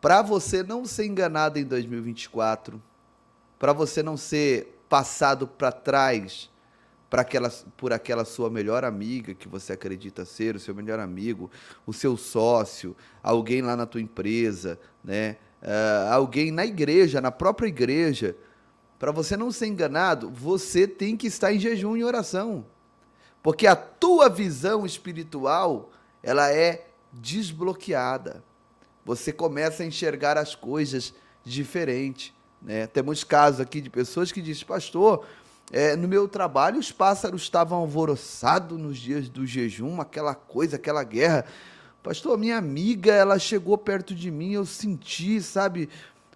para você não ser enganado em 2024, para você não ser passado para trás para aquela, por aquela sua melhor amiga que você acredita ser, o seu melhor amigo, o seu sócio, alguém lá na tua empresa, né? Uh, alguém na igreja, na própria igreja, para você não ser enganado, você tem que estar em jejum e oração. Porque a tua visão espiritual, ela é desbloqueada você começa a enxergar as coisas diferente. Né? Temos casos aqui de pessoas que dizem, pastor, é, no meu trabalho os pássaros estavam alvoroçados nos dias do jejum, aquela coisa, aquela guerra. Pastor, minha amiga, ela chegou perto de mim, eu senti, sabe,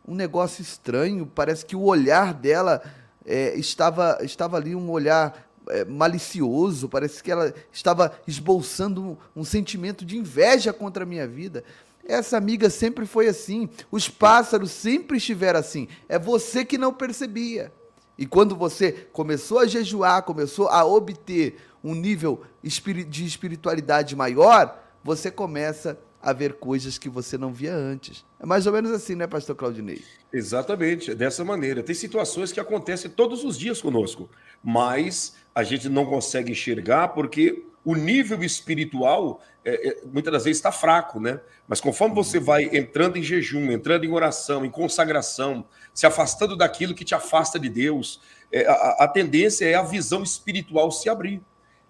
um negócio estranho. Parece que o olhar dela é, estava, estava ali um olhar é, malicioso, parece que ela estava esboçando um, um sentimento de inveja contra a minha vida. Essa amiga sempre foi assim. Os pássaros sempre estiveram assim. É você que não percebia. E quando você começou a jejuar, começou a obter um nível de espiritualidade maior, você começa a ver coisas que você não via antes. É mais ou menos assim, né, pastor Claudinei? Exatamente, é dessa maneira. Tem situações que acontecem todos os dias conosco, mas a gente não consegue enxergar porque o nível espiritual é, é, muitas das vezes está fraco, né? Mas conforme você uhum. vai entrando em jejum, entrando em oração, em consagração, se afastando daquilo que te afasta de Deus, é, a, a, tendência é a visão espiritual se abrir.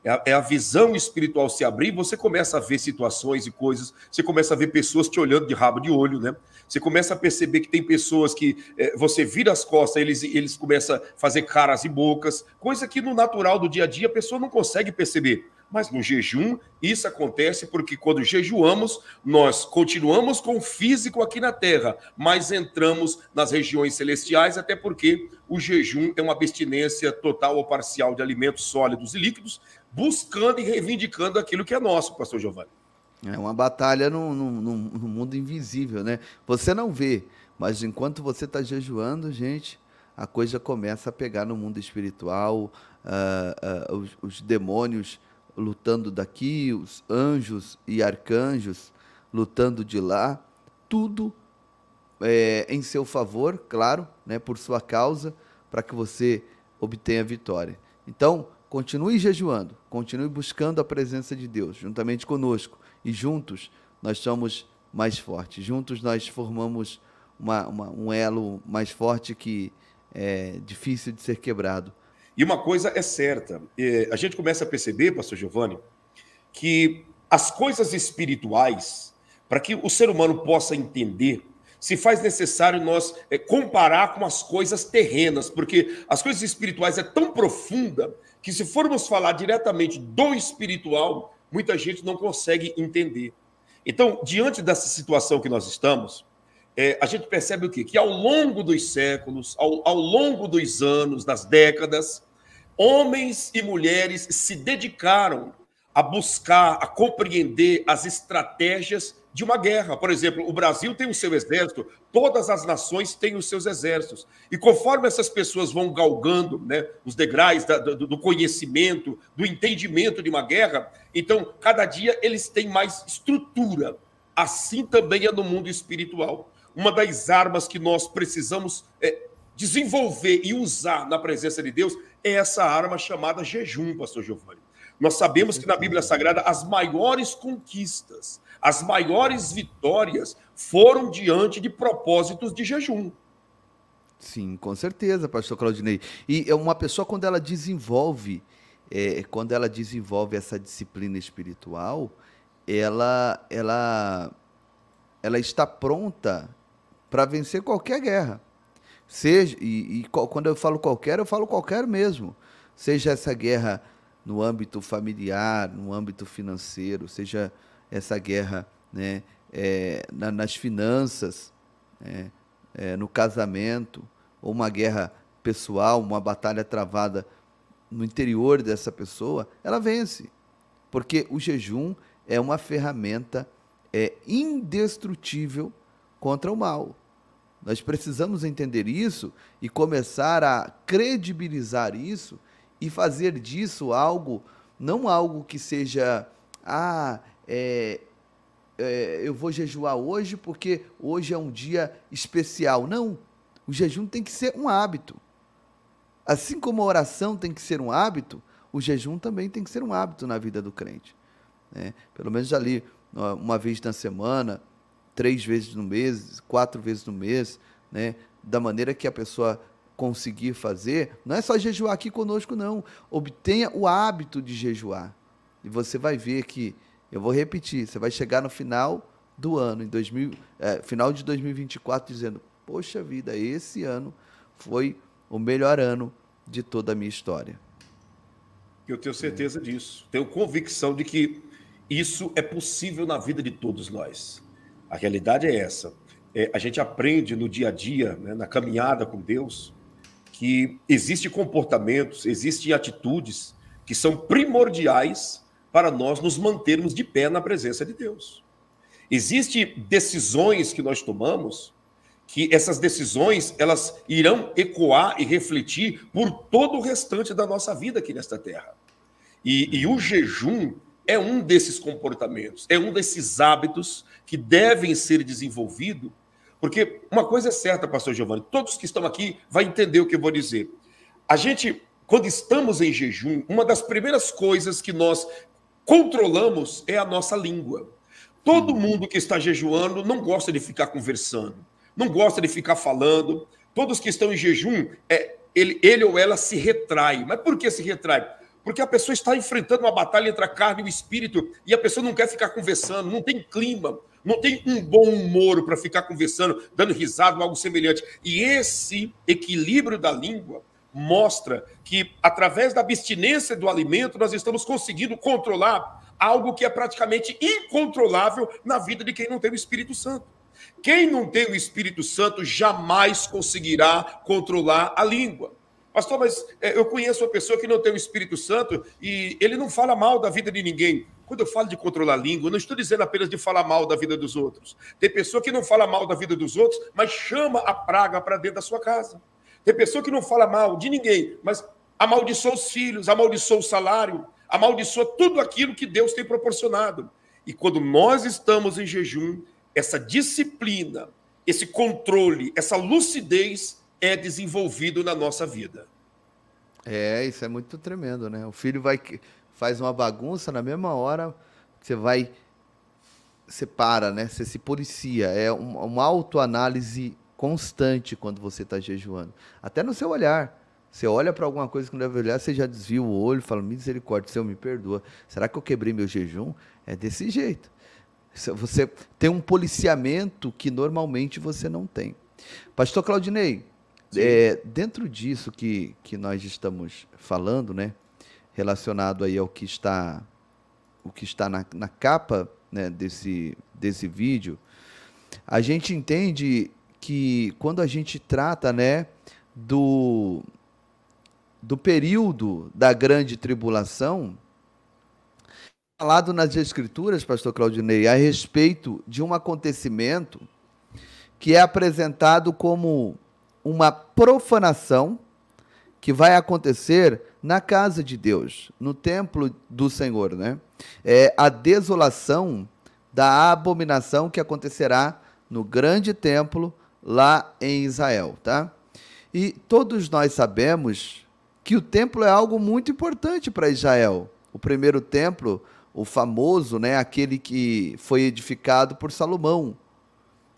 É a, é a, visão espiritual se abrir, você começa a ver situações e coisas, você começa a ver pessoas te olhando de rabo de olho, né? Você começa a perceber que tem pessoas que é, você vira as costas, eles, eles começam a fazer caras e bocas, coisa que no natural do dia a dia a pessoa não consegue perceber mas no jejum, isso acontece porque quando jejuamos, nós continuamos com o físico aqui na terra, mas entramos nas regiões celestiais, até porque o jejum é uma abstinência total ou parcial de alimentos sólidos e líquidos, buscando e reivindicando aquilo que é nosso, pastor Giovanni. É uma batalha no, no, no, no mundo invisível, né? Você não vê, mas enquanto você está jejuando, gente, a coisa começa a pegar no mundo espiritual, uh, uh, os, os demônios lutando daqui, os anjos e arcanjos lutando de lá, tudo é, em seu favor, claro, né, por sua causa, para que você obtenha vitória. Então, continue jejuando, continue buscando a presença de Deus juntamente conosco e juntos nós somos mais fortes. Juntos nós formamos uma, uma, um elo mais forte que é difícil de ser quebrado e uma coisa é certa, é, a gente começa a perceber, pastor Giovanni, que as coisas espirituais, para que o ser humano possa entender, se faz necessário nós é, comparar com as coisas terrenas, porque as coisas espirituais é tão profunda que se formos falar diretamente do espiritual, muita gente não consegue entender. Então, diante dessa situação que nós estamos, é, a gente percebe o quê? Que ao longo dos séculos, ao, ao longo dos anos, das décadas, homens e mulheres se dedicaram a buscar, a compreender as estratégias de uma guerra. Por exemplo, o Brasil tem o seu exército, todas as nações têm os seus exércitos. E conforme essas pessoas vão galgando né, os degraus da, do, do, conhecimento, do entendimento de uma guerra, então, cada dia eles têm mais estrutura. Assim também é no mundo espiritual uma das armas que nós precisamos é, desenvolver e usar na presença de Deus é essa arma chamada jejum, pastor Giovanni. Nós sabemos que na Bíblia Sagrada as maiores conquistas, as maiores vitórias foram diante de propósitos de jejum. Sim, com certeza, pastor Claudinei. E é uma pessoa, quando ela desenvolve, é, quando ela desenvolve essa disciplina espiritual, ela, ela, ela está pronta para vencer qualquer guerra. Seja e, e quando eu falo qualquer, eu falo qualquer mesmo. Seja essa guerra no âmbito familiar, no âmbito financeiro, seja essa guerra né, é, na, nas finanças, né, é, no casamento, ou uma guerra pessoal, uma batalha travada no interior dessa pessoa, ela vence. Porque o jejum é uma ferramenta é, indestrutível contra o mal. Nós precisamos entender isso e começar a credibilizar isso e fazer disso algo, não algo que seja, ah, é, é, eu vou jejuar hoje porque hoje é um dia especial. Não. O jejum tem que ser um hábito. Assim como a oração tem que ser um hábito, o jejum também tem que ser um hábito na vida do crente. Né? Pelo menos ali, uma vez na semana, três vezes no mês, quatro vezes no mês, né? Da maneira que a pessoa conseguir fazer, não é só jejuar aqui conosco, não. Obtenha o hábito de jejuar. E você vai ver que, eu vou repetir, você vai chegar no final do ano, em 2000, é, final de 2024, dizendo: Poxa vida, esse ano foi o melhor ano de toda a minha história. Eu tenho certeza disso. Tenho convicção de que isso é possível na vida de todos nós. A realidade é essa. É, a gente aprende no dia a dia, né, na caminhada com Deus, que existem comportamentos, existem atitudes que são primordiais para nós nos mantermos de pé na presença de Deus. Existem decisões que nós tomamos que essas decisões elas irão ecoar e refletir por todo o restante da nossa vida aqui nesta terra. E, e o jejum é um desses comportamentos, é um desses hábitos que devem ser desenvolvido, porque uma coisa é certa, pastor Giovanni, todos que estão aqui vão entender o que eu vou dizer. A gente, quando estamos em jejum, uma das primeiras coisas que nós controlamos é a nossa língua. Todo uhum. mundo que está jejuando não gosta de ficar conversando, não gosta de ficar falando. Todos que estão em jejum, é, ele, ele ou ela se retrai. Mas por que se retrai? Porque a pessoa está enfrentando uma batalha entre a carne e o espírito e a pessoa não quer ficar conversando, não tem clima, não tem um bom humor para ficar conversando, dando risada, ou algo semelhante. E esse equilíbrio da língua mostra que, através da abstinência do alimento, nós estamos conseguindo controlar algo que é praticamente incontrolável na vida de quem não tem o Espírito Santo. Quem não tem o Espírito Santo jamais conseguirá controlar a língua. Pastor, mas é, eu conheço uma pessoa que não tem o Espírito Santo e ele não fala mal da vida de ninguém. Quando eu falo de controlar a língua, eu não estou dizendo apenas de falar mal da vida dos outros. Tem pessoa que não fala mal da vida dos outros, mas chama a praga para dentro da sua casa. Tem pessoa que não fala mal de ninguém, mas amaldiçoa os filhos, amaldiçoa o salário, amaldiçoa tudo aquilo que Deus tem proporcionado. E quando nós estamos em jejum, essa disciplina, esse controle, essa lucidez é desenvolvido na nossa vida. É, isso é muito tremendo, né? O filho vai faz uma bagunça na mesma hora você vai você para, né? Você se policia, é um, uma autoanálise constante quando você está jejuando, até no seu olhar. Você olha para alguma coisa que não deve olhar, você já desvia o olho, fala: "Misericórdia, Senhor, me perdoa. Será que eu quebrei meu jejum?" É desse jeito. Você tem um policiamento que normalmente você não tem. Pastor Claudinei, é, dentro disso que, que nós estamos falando, né, relacionado aí ao que está o que está na, na capa né, desse, desse vídeo, a gente entende que quando a gente trata né, do, do período da grande tribulação, falado nas Escrituras, Pastor Claudinei, a respeito de um acontecimento que é apresentado como uma profanação que vai acontecer na casa de Deus, no templo do Senhor, né? É a desolação da abominação que acontecerá no grande templo lá em Israel, tá? E todos nós sabemos que o templo é algo muito importante para Israel. O primeiro templo, o famoso, né, aquele que foi edificado por Salomão,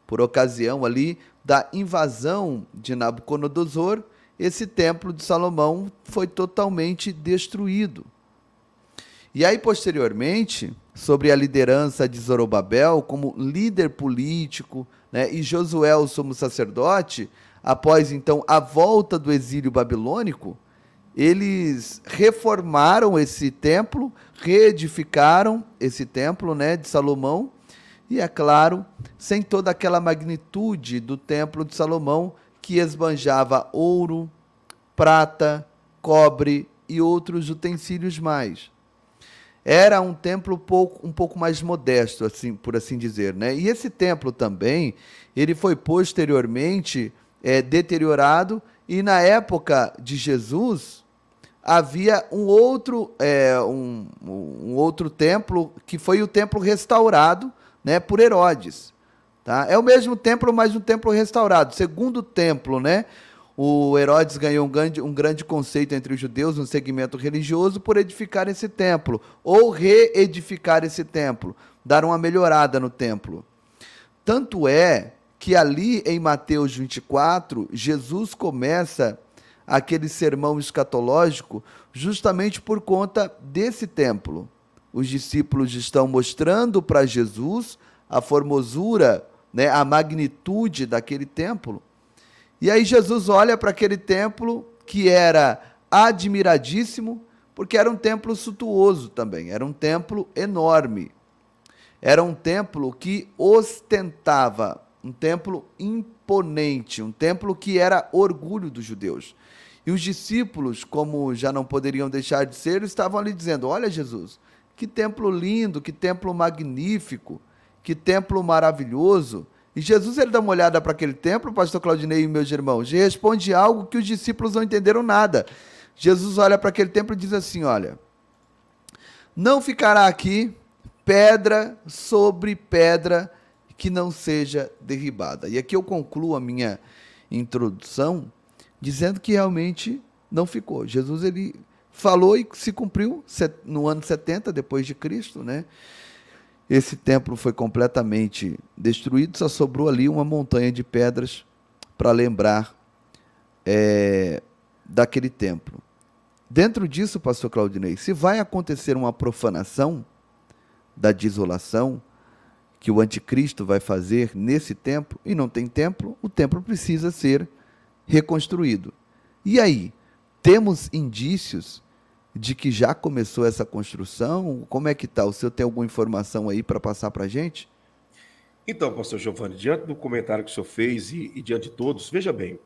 por ocasião ali da invasão de Nabucodonosor, esse templo de Salomão foi totalmente destruído. E aí, posteriormente, sobre a liderança de Zorobabel como líder político, né, e Josué, o sumo sacerdote, após então a volta do exílio babilônico, eles reformaram esse templo, reedificaram esse templo né, de Salomão e, é claro, sem toda aquela magnitude do Templo de Salomão que esbanjava ouro, prata, cobre e outros utensílios mais. Era um templo pouco, um pouco mais modesto, assim, por assim dizer. Né? E esse templo também ele foi posteriormente é, deteriorado e na época de Jesus havia um outro, é, um, um outro templo que foi o templo restaurado, né, por Herodes. Tá? É o mesmo templo, mas um templo restaurado. Segundo templo, né? O Herodes ganhou um grande, um grande conceito entre os judeus um segmento religioso por edificar esse templo, ou reedificar esse templo, dar uma melhorada no templo. Tanto é que ali em Mateus 24, Jesus começa aquele sermão escatológico justamente por conta desse templo os discípulos estão mostrando para Jesus a formosura, né, a magnitude daquele templo. E aí Jesus olha para aquele templo que era admiradíssimo, porque era um templo suntuoso também, era um templo enorme. Era um templo que ostentava, um templo imponente, um templo que era orgulho dos judeus. E os discípulos, como já não poderiam deixar de ser, estavam ali dizendo: Olha, Jesus, que templo lindo, que templo magnífico, que templo maravilhoso. E Jesus ele dá uma olhada para aquele templo, pastor Claudinei e meus irmãos, e responde algo que os discípulos não entenderam nada. Jesus olha para aquele templo e diz assim: Olha, não ficará aqui pedra sobre pedra que não seja derribada. E aqui eu concluo a minha introdução dizendo que realmente não ficou. Jesus ele falou e se cumpriu no ano 70 depois de Cristo, né? Esse templo foi completamente destruído, só sobrou ali uma montanha de pedras para lembrar é, daquele templo. Dentro disso, pastor Claudinei, se vai acontecer uma profanação da desolação que o anticristo vai fazer nesse templo, e não tem templo, o templo precisa ser reconstruído. E aí, temos indícios de que já começou essa construção? Como é que está? O senhor tem alguma informação aí para passar para a gente? Então, pastor Giovanni, diante do comentário que o senhor fez e, e diante de todos, veja bem,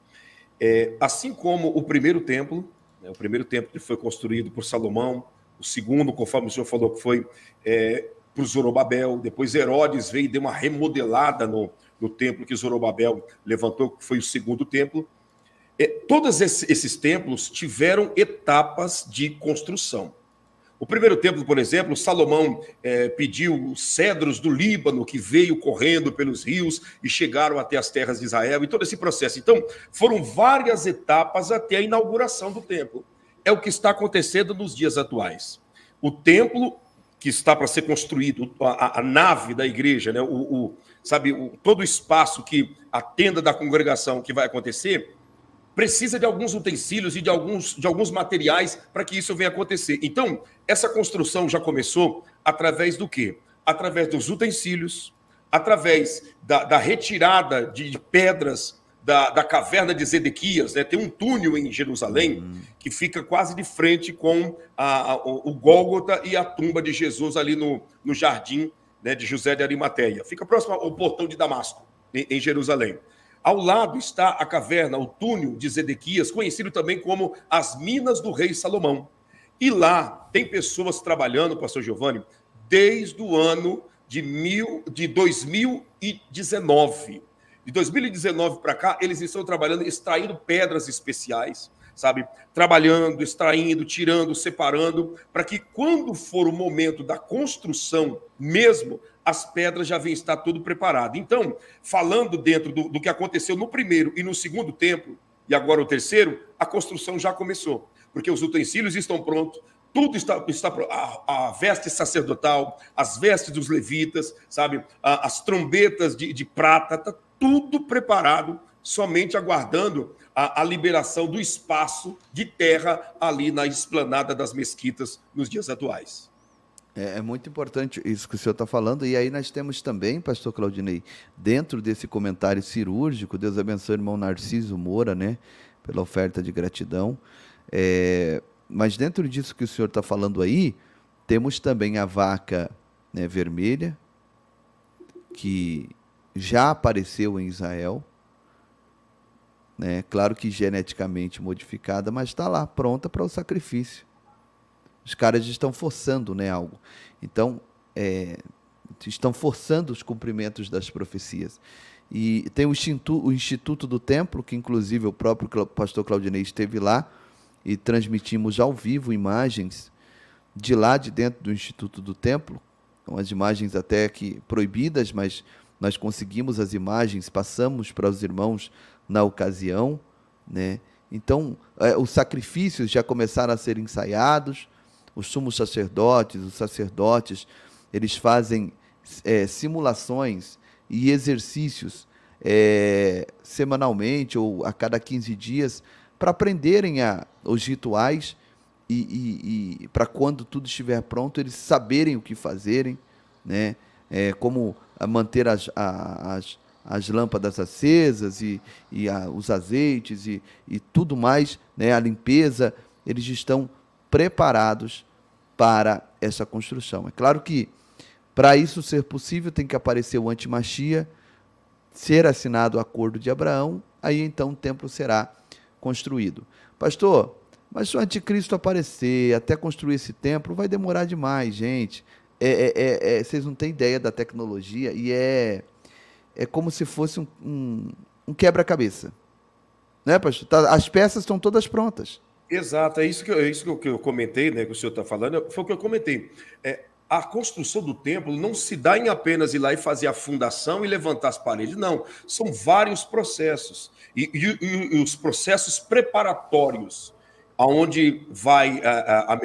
é, assim como o primeiro templo, né, o primeiro templo que foi construído por Salomão, o segundo, conforme o senhor falou, que foi é, para Zorobabel, depois Herodes veio e deu uma remodelada no, no templo que Zorobabel levantou, que foi o segundo templo, é, todos esses templos tiveram etapas de construção. O primeiro templo, por exemplo, Salomão é, pediu cedros do Líbano que veio correndo pelos rios e chegaram até as terras de Israel e todo esse processo. Então, foram várias etapas até a inauguração do templo. É o que está acontecendo nos dias atuais. O templo que está para ser construído, a, a nave da igreja, né, o, o sabe, o, todo o espaço que a tenda da congregação que vai acontecer, precisa de alguns utensílios e de alguns, de alguns materiais para que isso venha acontecer. Então, essa construção já começou através do quê? Através dos utensílios, através da, da retirada de, de pedras da, da, caverna de Zedequias, né? tem um túnel em Jerusalém uhum. que fica quase de frente com a, a, o Gólgota e a tumba de Jesus ali no, no jardim né, de José de Arimateia. Fica próximo ao portão de Damasco, em, em Jerusalém. Ao lado está a caverna, o túnel de Zedequias, conhecido também como as Minas do Rei Salomão. E lá tem pessoas trabalhando, pastor Giovanni, desde o ano de, mil, de 2019. De 2019 para cá, eles estão trabalhando, extraindo pedras especiais, sabe? Trabalhando, extraindo, tirando, separando, para que quando for o momento da construção mesmo, as pedras já vêm estar tudo preparado. Então, falando dentro do, do que aconteceu no primeiro e no segundo templo, e agora o terceiro, a construção já começou, porque os utensílios estão prontos, tudo está, está a, a, veste sacerdotal, as vestes dos levitas, sabe, a, as trombetas de, de prata, está tudo preparado, somente aguardando a, a, liberação do espaço de terra ali na esplanada das mesquitas nos dias atuais. É, é muito importante isso que o senhor está falando. E aí nós temos também, pastor Claudinei, dentro desse comentário cirúrgico, Deus abençoe o irmão Narciso Moura, né? Pela oferta de gratidão. É, mas dentro disso que o senhor está falando aí, temos também a vaca né, vermelha, que já apareceu em Israel, né? claro que geneticamente modificada, mas está lá, pronta para o sacrifício. Os caras estão forçando né, algo. Então, é, estão forçando os cumprimentos das profecias. E tem o Instituto, o Instituto do Templo, que inclusive o próprio pastor Claudinei esteve lá e transmitimos ao vivo imagens de lá de dentro do Instituto do Templo, umas imagens até que proibidas, mas nós conseguimos as imagens, passamos para os irmãos na ocasião, né? Então, é, os sacrifícios já começaram a ser ensaiados, os sumos sacerdotes, os sacerdotes, eles fazem é, simulações e exercícios é, semanalmente ou a cada 15 dias para aprenderem a, os rituais e, e, e para quando tudo estiver pronto eles saberem o que fazerem, né? É, como manter as, as, as lâmpadas acesas e, e a, os azeites e, e tudo mais, né? a limpeza, eles estão preparados para essa construção. É claro que, para isso ser possível, tem que aparecer o antimachia, ser assinado o acordo de Abraão, aí então o templo será construído. Pastor, mas se o anticristo aparecer até construir esse templo, vai demorar demais, gente. É, é, é, é vocês não têm ideia da tecnologia e é, é como se fosse um, um, um quebra-cabeça. Né, pastor? Tá, as peças estão todas prontas. Exato, é isso que eu, é isso que eu, que eu comentei, né, que o senhor está falando, foi o que eu comentei. É, a construção do templo não se dá em apenas ir lá e fazer a fundação e levantar as paredes, não. São vários processos. E, e, e os processos preparatórios, aonde vai a, a,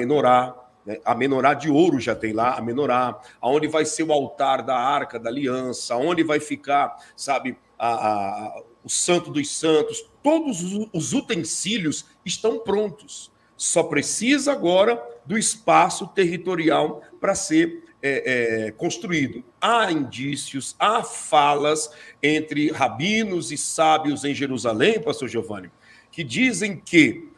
né? a menorar de ouro já tem lá, a menorar, aonde vai ser o altar da arca da aliança, aonde vai ficar, sabe, a, a o santo dos santos, todos os utensílios estão prontos. Só precisa agora do espaço territorial para ser é, é, construído. Há indícios, há falas entre rabinos e sábios em Jerusalém, pastor Giovanni, que dizem que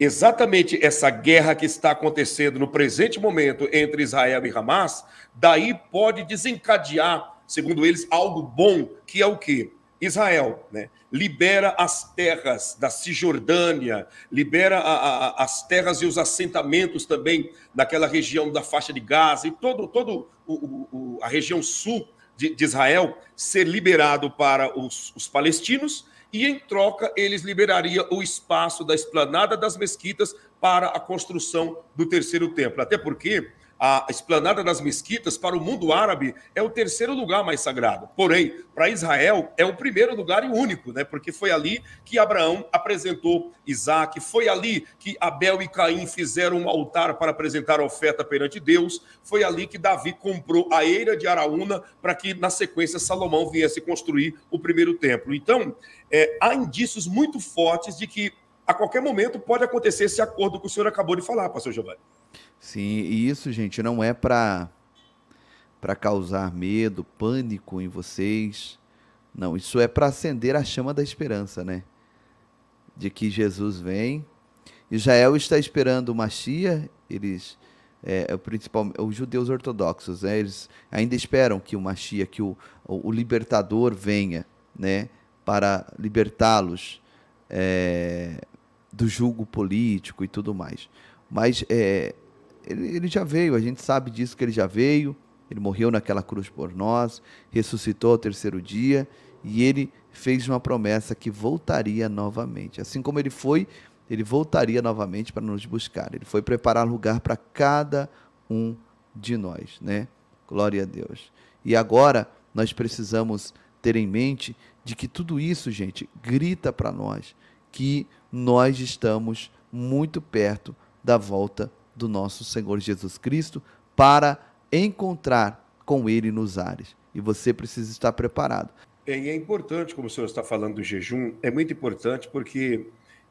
exatamente essa guerra que está acontecendo no presente momento entre Israel e Hamas, daí pode desencadear, segundo eles, algo bom, que é o quê? Israel, né? libera as terras da Cisjordânia, libera a, a, as terras e os assentamentos também daquela região da faixa de Gaza e todo, todo o, o, a região sul de, de, Israel ser liberado para os, os palestinos e em troca eles liberaria o espaço da esplanada das mesquitas para a construção do terceiro templo. Até porque a esplanada das mesquitas para o mundo árabe é o terceiro lugar mais sagrado. Porém, para Israel é o primeiro lugar e único, né? Porque foi ali que Abraão apresentou Isaac, foi ali que Abel e Caim fizeram um altar para apresentar oferta perante Deus, foi ali que Davi comprou a eira de Araúna para que na sequência Salomão viesse construir o primeiro templo. Então, é, há indícios muito fortes de que a qualquer momento pode acontecer esse acordo que o senhor acabou de falar, pastor Giovanni. Sim, e isso, gente, não é para para causar medo, pânico em vocês. Não, isso é para acender a chama da esperança, né? De que Jesus vem. Israel está esperando o Machia, eles é, é principal, os judeus ortodoxos, né? eles ainda esperam que o Machia, que o, o, o libertador venha, né, para libertá-los é, do julgo político e tudo mais. Mas é, ele, ele já veio, a gente sabe disso que ele já veio, ele morreu naquela cruz por nós, ressuscitou ao terceiro dia e ele fez uma promessa que voltaria novamente. Assim como ele foi, ele voltaria novamente para nos buscar. Ele foi preparar lugar para cada um de nós, né? Glória a Deus. E agora nós precisamos ter em mente de que tudo isso, gente, grita para nós que nós estamos muito perto da volta do nosso Senhor Jesus Cristo para encontrar com Ele nos ares. E você precisa estar preparado. É, e é importante, como o senhor está falando do jejum, é muito importante porque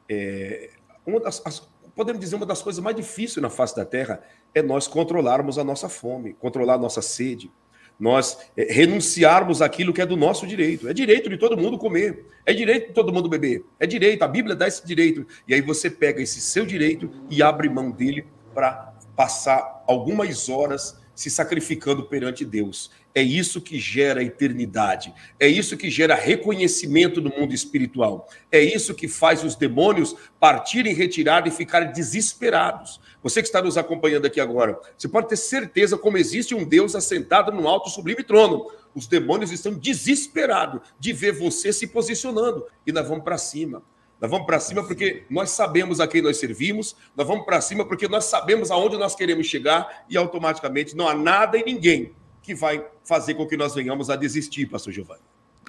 é, uma das, as, podemos dizer uma das coisas mais difíceis na face da Terra é nós controlarmos a nossa fome, controlar a nossa sede, nós é, renunciarmos àquilo que é do nosso direito. É direito de todo mundo comer, é direito de todo mundo beber, é direito, a Bíblia dá esse direito. E aí você pega esse seu direito e abre mão dele para passar algumas horas se sacrificando perante Deus. É isso que gera eternidade. É isso que gera reconhecimento no mundo espiritual. É isso que faz os demônios partirem retirada e ficarem desesperados. Você que está nos acompanhando aqui agora, você pode ter certeza como existe um Deus assentado no alto sublime trono. Os demônios estão desesperados de ver você se posicionando e nós vamos para cima. Nós vamos para cima porque nós sabemos a quem nós servimos, nós vamos para cima porque nós sabemos aonde nós queremos chegar e automaticamente não há nada e ninguém que vai fazer com que nós venhamos a desistir, pastor Giovanni.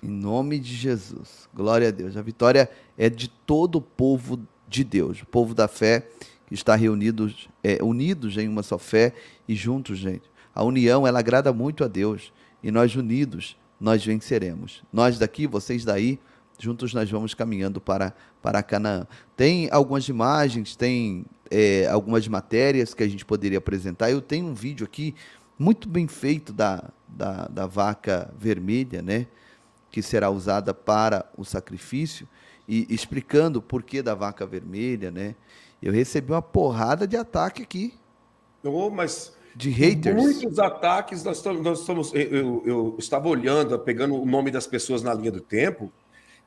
Em nome de Jesus. Glória a Deus. A vitória é de todo o povo de Deus, o povo da fé que está reunidos, é, unidos em uma só fé e juntos, gente. A união ela agrada muito a Deus e nós unidos nós venceremos. Nós daqui, vocês daí, juntos nós vamos caminhando para, para Canaã. Tem algumas imagens, tem é, algumas matérias que a gente poderia apresentar. Eu tenho um vídeo aqui muito bem feito da, da, da vaca vermelha, né? Que será usada para o sacrifício, e explicando o porquê da vaca vermelha, né? Eu recebi uma porrada de ataque aqui. Oh, mas de haters. Muitos ataques, nós estamos. Nós estamos eu, eu, eu estava olhando, pegando o nome das pessoas na linha do tempo.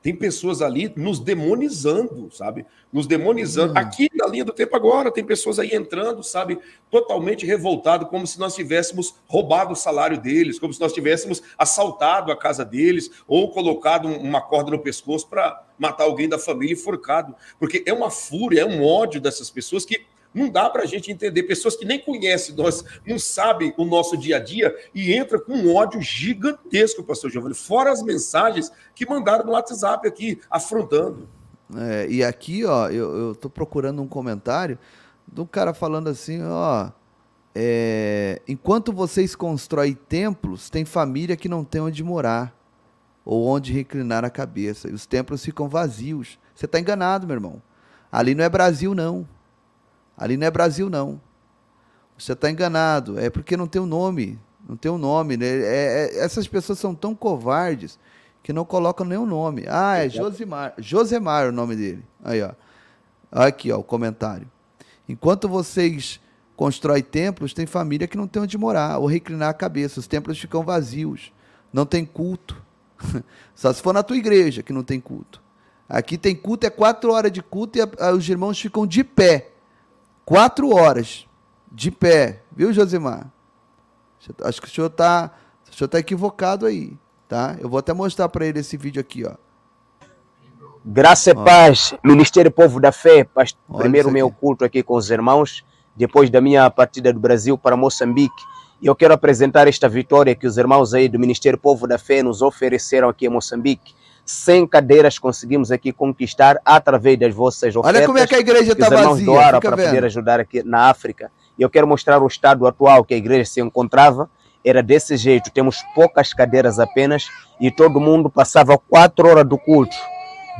Tem pessoas ali nos demonizando, sabe? Nos demonizando. Uhum. Aqui na linha do tempo agora, tem pessoas aí entrando, sabe? Totalmente revoltado, como se nós tivéssemos roubado o salário deles, como se nós tivéssemos assaltado a casa deles, ou colocado uma corda no pescoço para matar alguém da família e Porque é uma fúria, é um ódio dessas pessoas que não dá para a gente entender. Pessoas que nem conhecem nós, não sabem o nosso dia a dia e entra com um ódio gigantesco, pastor Giovanni. Fora as mensagens que mandaram no WhatsApp aqui, afrontando. É, e aqui, ó, eu, estou procurando um comentário de um cara falando assim, ó. É, enquanto vocês constroem templos, tem família que não tem onde morar ou onde reclinar a cabeça. E os templos ficam vazios. Você está enganado, meu irmão. Ali não é Brasil, não. Ali não é Brasil, não. Você está enganado. É porque não tem o um nome. Não tem o um nome. Né? É, é, essas pessoas são tão covardes que não colocam nenhum nome. Ah, é Josemar. Josemar é o nome dele. Aí, ó. Aqui, ó, o comentário. Enquanto vocês constroem templos, tem família que não tem onde morar ou reclinar a cabeça. Os templos ficam vazios. Não tem culto. Só se for na tua igreja que não tem culto. Aqui tem culto, é quatro horas de culto e a, a, os irmãos ficam de pé quatro horas de pé, viu, Josimar? Acho que o senhor está o senhor tá equivocado aí, tá? Eu vou até mostrar para ele esse vídeo aqui, ó. Graça e ó. paz, Ministério Povo da Fé. primeiro meu culto aqui com os irmãos, depois da minha partida do Brasil para Moçambique. E eu quero apresentar esta vitória que os irmãos aí do Ministério Povo da Fé nos ofereceram aqui em Moçambique. 100 cadeiras conseguimos aqui conquistar através das vossas ofertas. Olha como é que a igreja está vazia. doaram para poder ajudar aqui na África. E eu quero mostrar o estado atual que a igreja se encontrava. Era desse jeito, temos poucas cadeiras apenas e todo mundo passava quatro horas do culto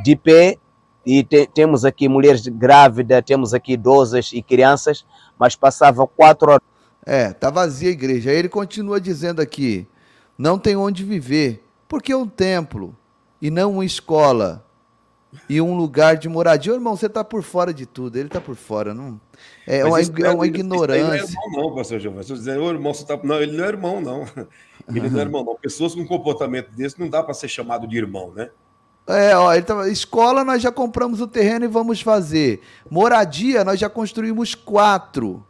de pé e te, temos aqui mulheres grávidas, temos aqui idosas e crianças, mas passava quatro horas. É, tá vazia a igreja. Aí ele continua dizendo aqui, não tem onde viver, porque é um templo e não uma escola e um lugar de moradia. Ô, irmão, você tá por fora de tudo, ele tá por fora, não. É, uma, é uma ignorância. Ele não é irmão, não, pastor João. Pastor dizer, ô, irmão, você tá... Não, ele não é irmão, não. Ele uhum. não é irmão, não. Pessoas com um comportamento desse não dá para ser chamado de irmão, né? É, ó, ele tá... escola nós já compramos o terreno e vamos fazer. Moradia nós já construímos quatro.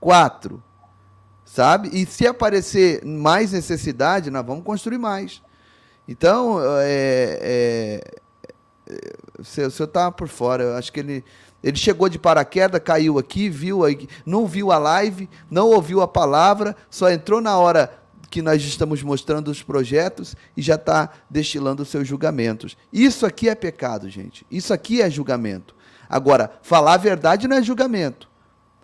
Quatro. Sabe? E se aparecer mais necessidade, nós vamos construir mais. Então, é, é, o senhor está por fora. Eu acho que ele, ele chegou de paraquedas, caiu aqui, viu, não viu a live, não ouviu a palavra, só entrou na hora que nós estamos mostrando os projetos e já está destilando os seus julgamentos. Isso aqui é pecado, gente. Isso aqui é julgamento. Agora, falar a verdade não é julgamento.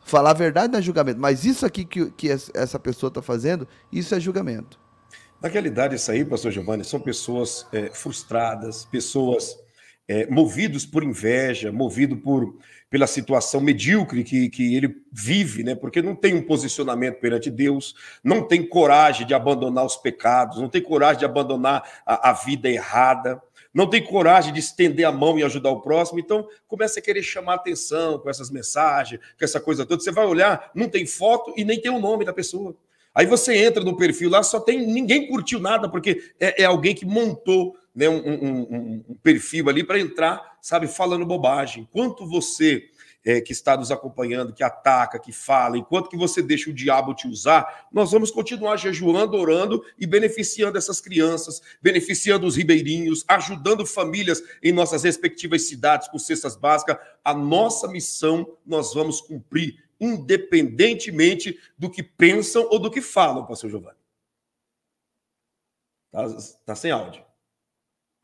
Falar a verdade não é julgamento. Mas isso aqui que, que essa pessoa está fazendo, isso é julgamento. Na realidade, isso aí, pastor Giovanni, são pessoas é, frustradas, pessoas é, movidos por inveja, movido por, pela situação medíocre que, que ele vive, né? porque não tem um posicionamento perante Deus, não tem coragem de abandonar os pecados, não tem coragem de abandonar a, a vida errada, não tem coragem de estender a mão e ajudar o próximo, então começa a querer chamar atenção com essas mensagens, com essa coisa toda. Você vai olhar, não tem foto e nem tem o nome da pessoa. Aí você entra no perfil lá, só tem ninguém curtiu nada, porque é, é alguém que montou né, um, um, um perfil ali para entrar, sabe, falando bobagem. Enquanto você é, que está nos acompanhando, que ataca, que fala, enquanto que você deixa o diabo te usar, nós vamos continuar jejuando, orando e beneficiando essas crianças, beneficiando os ribeirinhos, ajudando famílias em nossas respectivas cidades com cestas básicas. A nossa missão nós vamos cumprir independentemente do que pensam ou do que falam, pastor Giovanni. Está tá sem áudio.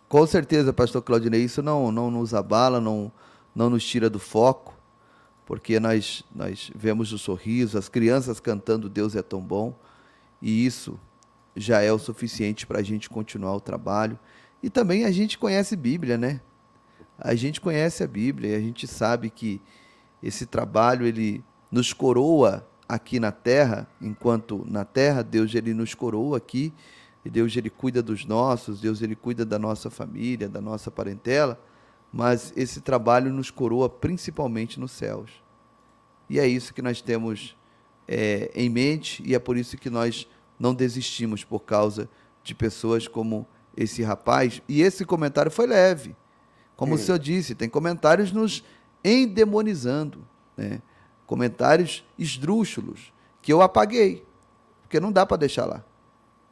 Com certeza, pastor Claudinei, isso não, não nos abala, não, não nos tira do foco, porque nós, nós vemos o sorriso, as crianças cantando Deus é tão bom, e isso já é o suficiente para a gente continuar o trabalho. E também a gente conhece Bíblia, né? A gente conhece a Bíblia e a gente sabe que esse trabalho ele nos coroa aqui na terra, enquanto na terra Deus ele nos coroa aqui, Deus ele cuida dos nossos, Deus ele cuida da nossa família, da nossa parentela, mas esse trabalho nos coroa principalmente nos céus. E é isso que nós temos é, em mente e é por isso que nós não desistimos por causa de pessoas como esse rapaz. E esse comentário foi leve. Como é. o senhor disse, tem comentários nos endemonizando. Né? comentários esdrúxulos que eu apaguei, porque não dá para deixar lá.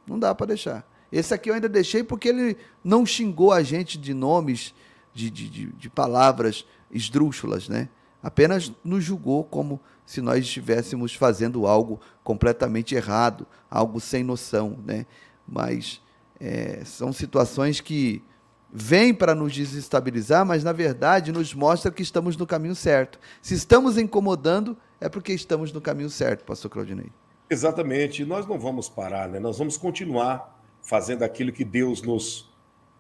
Não dá para deixar. Esse aqui eu ainda deixei porque ele não xingou a gente de nomes, de, de, de, de palavras esdrúxulas, né? Apenas nos julgou como se nós estivéssemos fazendo algo completamente errado, algo sem noção, né? Mas é, são situações que vem para nos desestabilizar, mas na verdade nos mostra que estamos no caminho certo. Se estamos incomodando, é porque estamos no caminho certo, pastor Claudinei. Exatamente. Nós não vamos parar, né? Nós vamos continuar fazendo aquilo que Deus nos,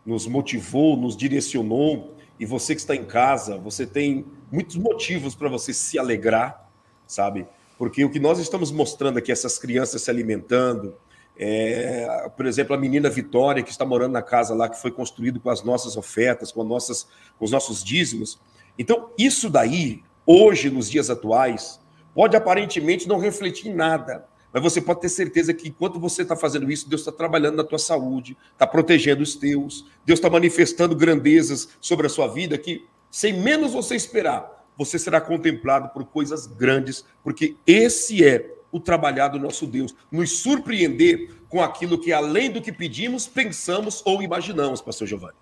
nos motivou, nos direcionou. E você que está em casa, você tem muitos motivos para você se alegrar, sabe? Porque o que nós estamos mostrando aqui, essas crianças se alimentando, é, por exemplo, a menina Vitória, que está morando na casa lá, que foi construído com as nossas ofertas, com, nossas, com os nossos dízimos. Então, isso daí, hoje, nos dias atuais, pode aparentemente não refletir em nada, mas você pode ter certeza que enquanto você está fazendo isso, Deus está trabalhando na tua saúde, está protegendo os teus, Deus está manifestando grandezas sobre a sua vida que, sem menos você esperar, você será contemplado por coisas grandes, porque esse é o trabalhar do nosso Deus, nos surpreender com aquilo que além do que pedimos, pensamos ou imaginamos, pastor Giovanni.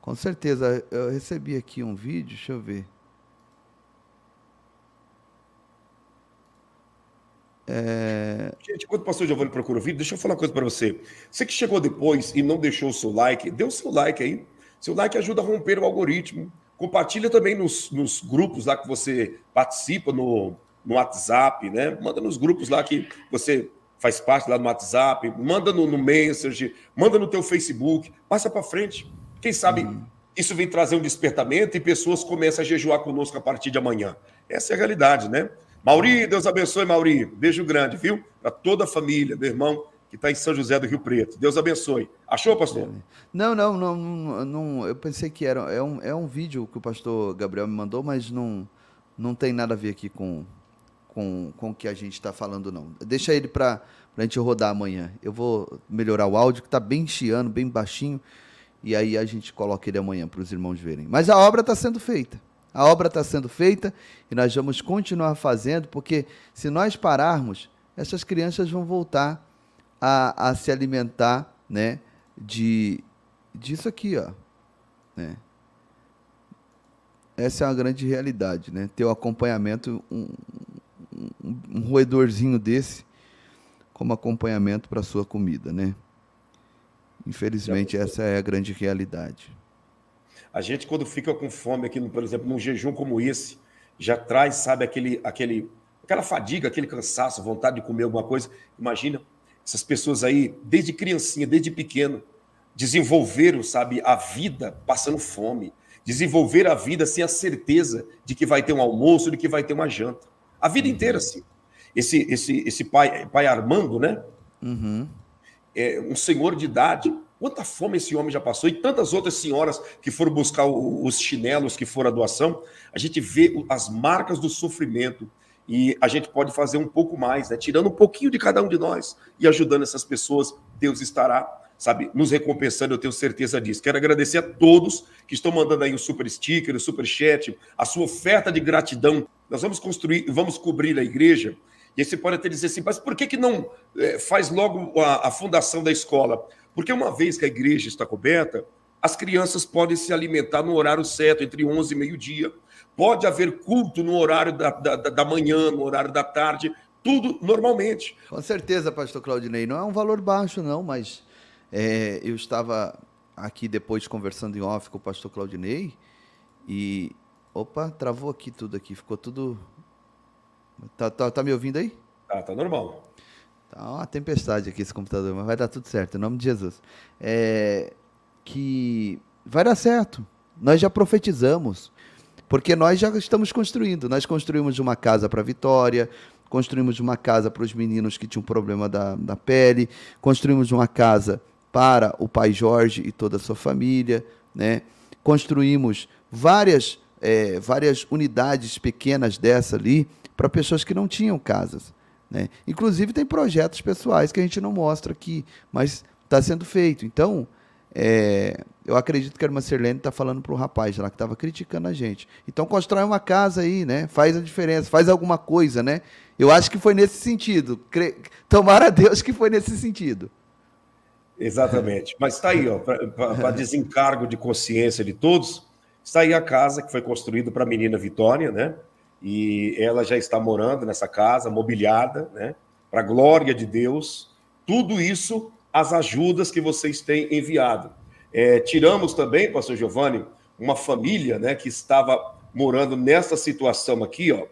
Com certeza, eu recebi aqui um vídeo, deixa eu ver. É... Gente, enquanto o pastor Giovanni procura o vídeo, deixa eu falar uma coisa para você. Você que chegou depois e não deixou o seu like, dê o seu like aí. Seu like ajuda a romper o algoritmo. Compartilha também nos, nos grupos lá que você participa, no, no WhatsApp, né? Manda nos grupos lá que você faz parte lá no WhatsApp, manda no, no Messenger, manda no teu Facebook, passa para frente. Quem sabe uhum. isso vem trazer um despertamento e pessoas começam a jejuar conosco a partir de amanhã. Essa é a realidade, né? Mauri, Deus abençoe, Mauri. Beijo grande, viu? Para toda a família, meu irmão que está em São José do Rio Preto. Deus abençoe. Achou, pastor? Não, não, não, não, não eu pensei que era é um, é um vídeo que o pastor Gabriel me mandou, mas não, não tem nada a ver aqui com, com, com o que a gente está falando, não. Deixa ele para a gente rodar amanhã. Eu vou melhorar o áudio, que está bem chiando, bem baixinho, e aí a gente coloca ele amanhã para os irmãos verem. Mas a obra está sendo feita. A obra está sendo feita e nós vamos continuar fazendo, porque se nós pararmos, essas crianças vão voltar a, a se alimentar né, de disso aqui, ó. Né? Essa é uma grande realidade, né? Ter o acompanhamento, um, um, um roedorzinho desse como acompanhamento para sua comida, né? Infelizmente essa é a grande realidade. A gente quando fica com fome aqui, por exemplo, num jejum como esse, já traz, sabe, aquele, aquele, aquela fadiga, aquele cansaço, vontade de comer alguma coisa. Imagina essas pessoas aí, desde criancinha, desde pequeno, desenvolveram, sabe, a vida passando fome, desenvolver a vida sem a certeza de que vai ter um almoço, de que vai ter uma janta. A vida uhum. inteira, assim. Esse, esse, esse pai, pai Armando, né? Uhum. É, um senhor de idade. Quanta fome esse homem já passou e tantas outras senhoras que foram buscar os chinelos que foram a doação. A gente vê as marcas do sofrimento e a gente pode fazer um pouco mais, né? tirando um pouquinho de cada um de nós e ajudando essas pessoas. Deus estará sabe, nos recompensando, eu tenho certeza disso. Quero agradecer a todos que estão mandando aí o super sticker, o super chat, a sua oferta de gratidão. Nós vamos construir, vamos cobrir a igreja. E aí você pode até dizer assim, mas por que, que não é, faz logo a, a fundação da escola? Porque uma vez que a igreja está coberta, as crianças podem se alimentar no horário certo, entre 11 e meio-dia. Pode haver culto no horário da, da, da manhã, no horário da tarde, tudo normalmente. Com certeza, pastor Claudinei. Não é um valor baixo, não, mas é, eu estava aqui depois conversando em off com o pastor Claudinei e. Opa, travou aqui tudo aqui, ficou tudo. Tá, tá, tá me ouvindo aí? Tá, tá normal. Tá uma tempestade aqui esse computador, mas vai dar tudo certo, em nome de Jesus. É, que vai dar certo. Nós já profetizamos, porque nós já estamos construindo. Nós construímos uma casa para Vitória, construímos uma casa para os meninos que tinham problema da, da pele, construímos uma casa para o pai Jorge e toda a sua família, né? Construímos várias, é, várias unidades pequenas dessa ali para pessoas que não tinham casas, né? Inclusive tem projetos pessoais que a gente não mostra aqui, mas está sendo feito. Então, é, eu acredito que a irmã Serlene está falando para o rapaz lá que estava criticando a gente. Então constrói uma casa aí, né? Faz a diferença, faz alguma coisa, né? Eu acho que foi nesse sentido. Cre... Tomara a Deus que foi nesse sentido. Exatamente. Mas está aí, para desencargo de consciência de todos, está aí a casa que foi construída para a menina Vitória, né? E ela já está morando nessa casa, mobiliada, né? Para a glória de Deus. Tudo isso, as ajudas que vocês têm enviado. É, tiramos também, pastor Giovanni, uma família né, que estava morando nessa situação aqui, ó.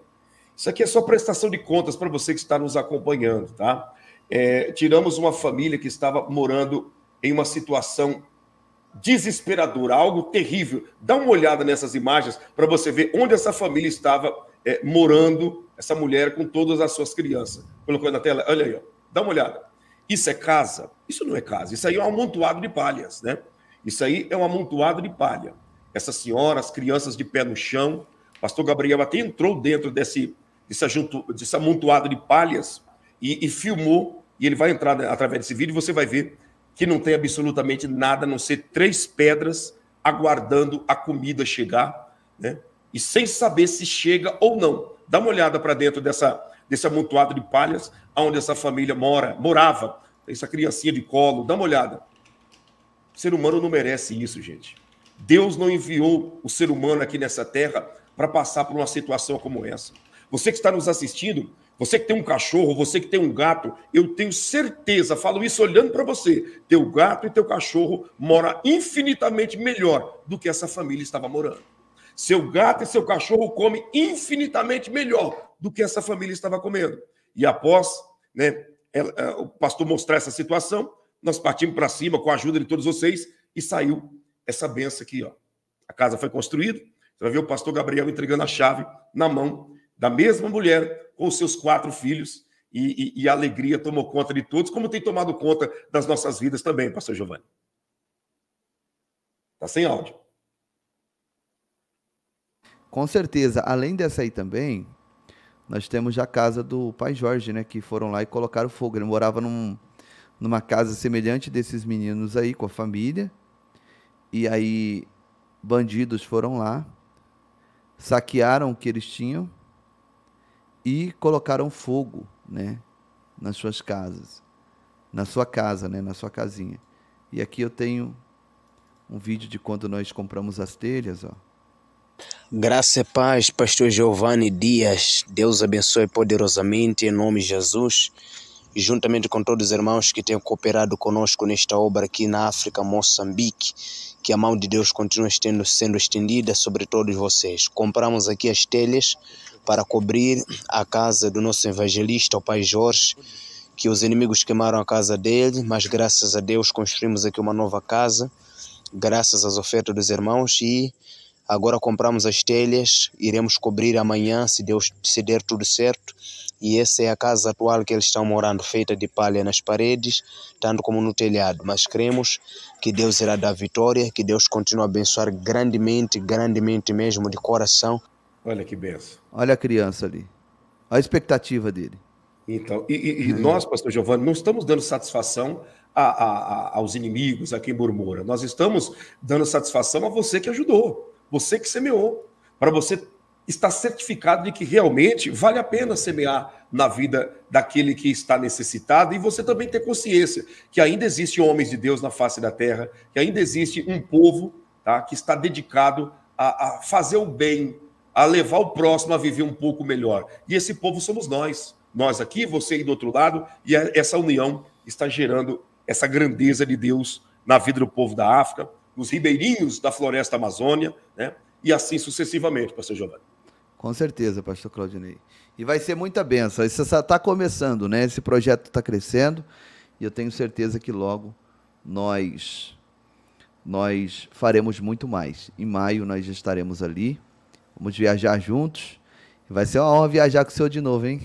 Isso aqui é só prestação de contas para você que está nos acompanhando, tá? É, tiramos uma família que estava morando em uma situação desesperadora, algo terrível. Dá uma olhada nessas imagens para você ver onde essa família estava é, morando, essa mulher com todas as suas crianças. Colocou na tela, olha aí, ó. dá uma olhada. Isso é casa? Isso não é casa, isso aí é um amontoado de palhas, né? Isso aí é um amontoado de palha. Essa senhora, as crianças de pé no chão, pastor Gabriel até entrou dentro desse, desse, desse amontoado de palhas e, e filmou e ele vai entrar através desse vídeo e você vai ver que não tem absolutamente nada a não ser três pedras aguardando a comida chegar, né? E sem saber se chega ou não. Dá uma olhada para dentro dessa, desse amontoado de palhas onde essa família mora, morava, essa criancinha de colo. Dá uma olhada. O ser humano não merece isso, gente. Deus não enviou o ser humano aqui nessa terra para passar por uma situação como essa. Você que está nos assistindo, você que tem um cachorro, você que tem um gato, eu tenho certeza, falo isso olhando para você, teu gato e teu cachorro mora infinitamente melhor do que essa família estava morando. Seu gato e seu cachorro comem infinitamente melhor do que essa família estava comendo. E após né, ela, é, é, o pastor mostrar essa situação, nós partimos para cima com a ajuda de todos vocês e saiu essa benção aqui. Ó. A casa foi construída, você vai ver o pastor Gabriel entregando a chave na mão da mesma mulher com seus quatro filhos. E, e, e, a alegria tomou conta de todos, como tem tomado conta das nossas vidas também, Pastor Giovanni. Está sem áudio. Com certeza. Além dessa aí também, nós temos a casa do pai Jorge, né? Que foram lá e colocaram fogo. Ele morava num, numa casa semelhante desses meninos aí, com a família. E aí, bandidos foram lá, saquearam o que eles tinham e colocaram fogo, né, nas suas casas, na sua casa, né, na sua casinha. E aqui eu tenho um vídeo de quando nós compramos as telhas, ó. Graça e paz, pastor Giovanni Dias. Deus abençoe poderosamente em nome de Jesus, juntamente com todos os irmãos que têm cooperado conosco nesta obra aqui na África, Moçambique. Que a mão de Deus continue estendo, sendo estendida sobre todos vocês. Compramos aqui as telhas para cobrir a casa do nosso evangelista, o Pai Jorge, que os inimigos queimaram a casa dele, mas graças a Deus construímos aqui uma nova casa, graças às ofertas dos irmãos e agora compramos as telhas, iremos cobrir amanhã, se Deus se der tudo certo. E essa é a casa atual que eles estão morando, feita de palha nas paredes, tanto como no telhado. Mas cremos que Deus irá dar vitória, que Deus continue a abençoar grandemente, grandemente mesmo, de coração. Olha que benção. Olha a criança ali. Olha a expectativa dele. Então, e, e nós, pastor Giovanni, não estamos dando satisfação a, a, a, aos inimigos, a quem murmura. Nós estamos dando satisfação a você que ajudou, você que semeou, para você estar certificado de que realmente vale a pena semear na vida daquele que está necessitado e você também ter consciência que ainda existem homens de Deus na face da terra, que ainda existe um povo tá, que está dedicado a, a fazer o bem a levar o próximo a viver um pouco melhor. E esse povo somos nós. Nós aqui, você aí do outro lado, e é, essa união está gerando essa grandeza de Deus na vida do povo da África, nos ribeirinhos da floresta amazônia, né? e assim sucessivamente, pastor Giovanni. Com certeza, pastor Claudinei. E vai ser muita benção. Isso está começando, né? Esse projeto está crescendo e eu tenho certeza que logo nós nós faremos muito mais. Em maio nós já estaremos ali Vamos viajar juntos. Vai ser uma honra viajar com o senhor de novo, hein?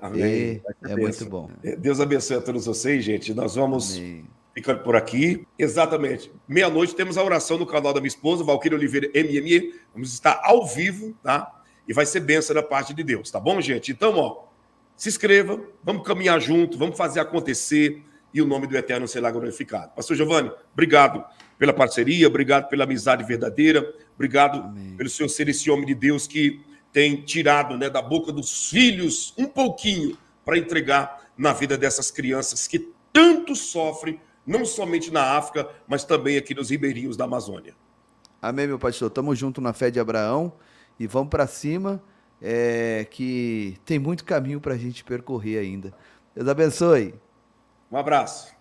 Amém. E, é muito bom. É, Deus abençoe a todos vocês, gente. Nós vamos Amém. ficando por aqui. Exatamente. Meia-noite temos a oração no canal da minha esposa, Valquíria Oliveira MME. Vamos estar ao vivo, tá? E vai ser bênção da parte de Deus, tá bom, gente? Então, ó, se inscreva, vamos caminhar junto, vamos fazer acontecer e o nome do Eterno será glorificado. Pastor Giovanni, obrigado pela parceria, obrigado pela amizade verdadeira, obrigado Amém. pelo Senhor ser esse homem de Deus que tem tirado né, da boca dos filhos um pouquinho para entregar na vida dessas crianças que tanto sofrem, não somente na África, mas também aqui nos ribeirinhos da Amazônia. Amém, meu pastor. Tamo junto na fé de Abraão e vamos para cima, é, que tem muito caminho para a gente percorrer ainda. Deus abençoe. Um abraço.